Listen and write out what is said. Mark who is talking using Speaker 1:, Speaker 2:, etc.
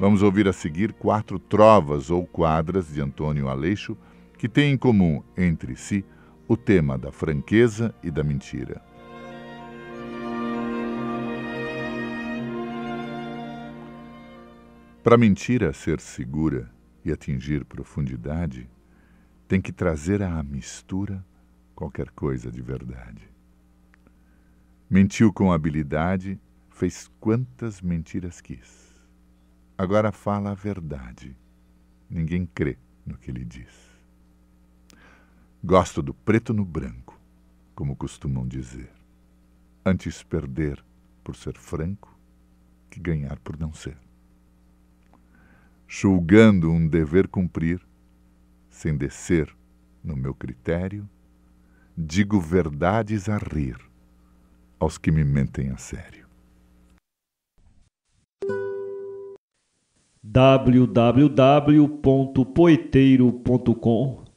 Speaker 1: Vamos ouvir a seguir quatro trovas ou quadras de Antônio Aleixo que têm em comum entre si o tema da franqueza e da mentira. Para mentira ser segura e atingir profundidade, tem que trazer à mistura qualquer coisa de verdade. Mentiu com habilidade, fez quantas mentiras quis Agora fala a verdade. Ninguém crê no que ele diz. Gosto do preto no branco, como costumam dizer. Antes perder por ser franco que ganhar por não ser. Julgando um dever cumprir, sem descer no meu critério, digo verdades a rir aos que me mentem a sério. www.poeteiro.com